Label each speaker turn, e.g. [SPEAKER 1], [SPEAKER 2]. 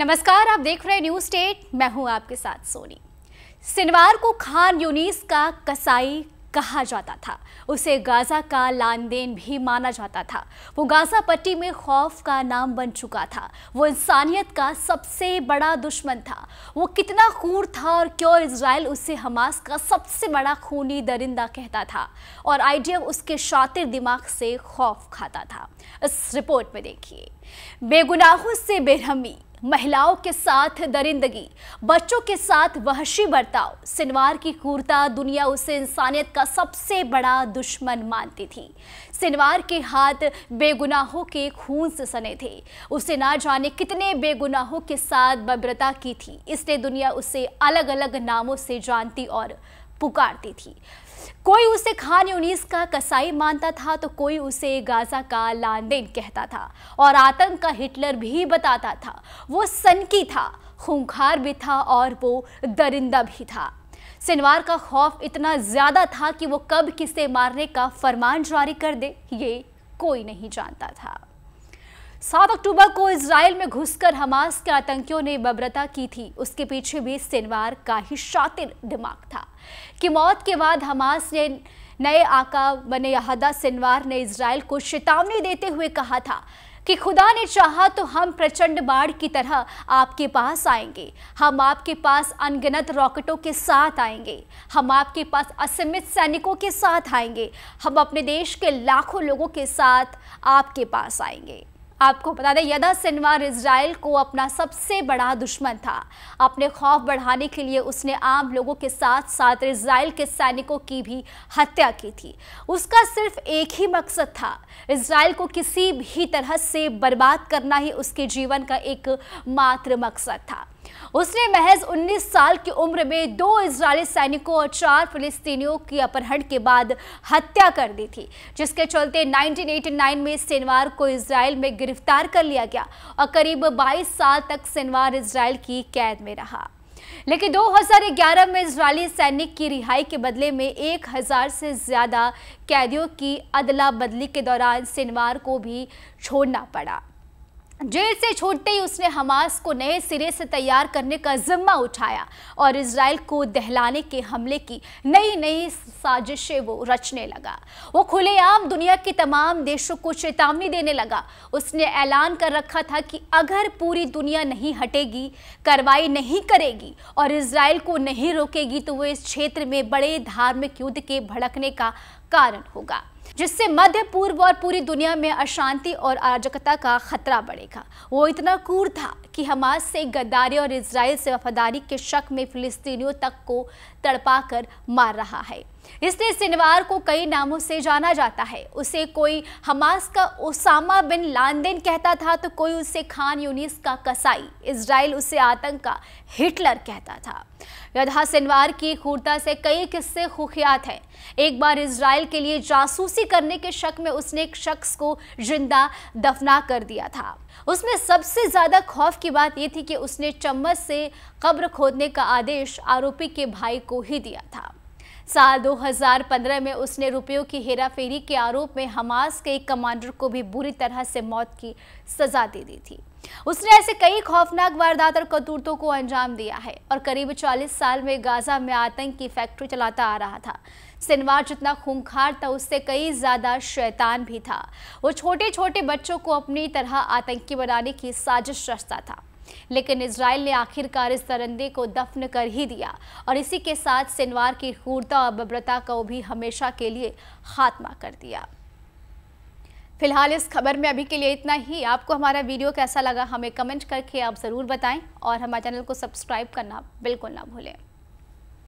[SPEAKER 1] नमस्कार आप देख रहे न्यूज स्टेट मैं हूं आपके साथ सोनी शनिवार को खान यूनिस का कसाई कहा जाता था उसे गाजा का लानदेन भी माना जाता था वो गाजा पट्टी में खौफ का नाम बन चुका था वो इंसानियत का सबसे बड़ा दुश्मन था वो कितना खूर था और क्यों इसराइल उसे हमास का सबसे बड़ा खूनी दरिंदा कहता था और आइडिया उसके शातिर दिमाग से खौफ खाता था इस रिपोर्ट में देखिए बेगुनाहों से बेरहमी महिलाओं के साथ दरिंदगी बच्चों के साथ वहशी बर्ताव सिनवार की कुर्ता दुनिया उसे इंसानियत का सबसे बड़ा दुश्मन मानती थी सिनवार के हाथ बेगुनाहों के खून से सने थे उसे ना जाने कितने बेगुनाहों के साथ बब्रता की थी इसलिए दुनिया उसे अलग अलग नामों से जानती और पुकारती थी कोई उसे खान यूनिस का कसाई मानता था तो कोई उसे गाजा का लानदेन कहता था और आतंक का हिटलर भी बताता था वो सनकी था खूंखार भी था और वो दरिंदा भी था सिनवार का खौफ इतना ज़्यादा था कि वो कब किसे मारने का फरमान जारी कर दे ये कोई नहीं जानता था सात अक्टूबर को इसराइल में घुसकर हमास के आतंकियों ने बबरता की थी उसके पीछे भी सिनवार का ही शातिर दिमाग था कि मौत के बाद हमास ने नए आका बने यहदा सिनवार ने इसराइल को चेतावनी देते हुए कहा था कि खुदा ने चाहा तो हम प्रचंड बाढ़ की तरह आपके पास आएंगे हम आपके पास अनगिनत रॉकेटों के साथ आएंगे हम आपके पास असीमित सैनिकों के साथ आएंगे हम अपने देश के लाखों लोगों के साथ आपके पास आएंगे आपको बता दें यदा सिनवार इसराइल को अपना सबसे बड़ा दुश्मन था अपने खौफ बढ़ाने के लिए उसने आम लोगों के साथ साथ इसराइल के सैनिकों की भी हत्या की थी उसका सिर्फ एक ही मकसद था इसराइल को किसी भी तरह से बर्बाद करना ही उसके जीवन का एक मात्र मकसद था उसने महज 19 साल की उम्र में दो इजरायली सैनिकों और चार फिलिस्तीनियों की अपहरण के बाद हत्या कर दी थी जिसके चलते 1989 में शनिवार को इसराइल में गिरफ्तार कर लिया गया और करीब 22 साल तक सिनवार इसराइल की कैद में रहा लेकिन 2011 में इजरायली सैनिक की रिहाई के बदले में 1000 से ज़्यादा कैदियों की अदला बदली के दौरान सिनवार को भी छोड़ना पड़ा जेल से छूटते ही उसने हमास को नए सिरे से तैयार करने का जिम्मा उठाया और इसराइल को दहलाने के हमले की नई नई साजिशें वो रचने लगा वो खुलेआम दुनिया के तमाम देशों को चेतावनी देने लगा उसने ऐलान कर रखा था कि अगर पूरी दुनिया नहीं हटेगी कार्रवाई नहीं करेगी और इसराइल को नहीं रोकेगी तो वो इस क्षेत्र में बड़े धार्मिक युद्ध के भड़कने का कारण होगा जिससे मध्य पूर्व और पूरी दुनिया में अशांति और अराजकता का खतरा बढ़ेगा वो इतना कूर था कि हमास से गद्दारी और इसराइल से वफादारी के शक में फिलिस्तीनियों तक को तड़पा कर मार रहा है इसलिए सिनवार को कई नामों से जाना जाता है उसे कोई हमास का ओसामा बिन लादेन कहता था तो कोई उसे खान यूनिस का कसाई इसराइल उसे आतंक का हिटलर कहता था यदा सिनवार की खूरता से कई किस्से खुखियात हैं एक बार इसराइल के लिए जासूसी करने के शक में उसने एक शख्स को जिंदा दफना कर दिया था उसमें सबसे ज़्यादा खौफ की बात यह थी कि उसने चम्मच से कब्र खोदने का आदेश आरोपी के भाई को ही दिया था साल 2015 में उसने रुपयों की हेराफेरी के आरोप में हमास के एक कमांडर को भी बुरी तरह से मौत की सजा दे दी थी उसने ऐसे कई खौफनाक वारदात और कतूरतों को अंजाम दिया है और करीब 40 साल में गाजा में आतंक की फैक्ट्री चलाता आ रहा था सिनवार जितना खूंखार था उससे कई ज़्यादा शैतान भी था वो छोटे छोटे बच्चों को अपनी तरह आतंकी बनाने की साजिश रचता था लेकिन इसराइल ने आखिरकार इस दरंदे को दफन कर ही दिया और इसी के साथ सिनवार की क्रूरता और बब्रता को भी हमेशा के लिए खात्मा कर दिया फिलहाल इस खबर में अभी के लिए इतना ही आपको हमारा वीडियो कैसा लगा हमें कमेंट करके आप ज़रूर बताएं और हमारे चैनल को सब्सक्राइब करना बिल्कुल ना भूलें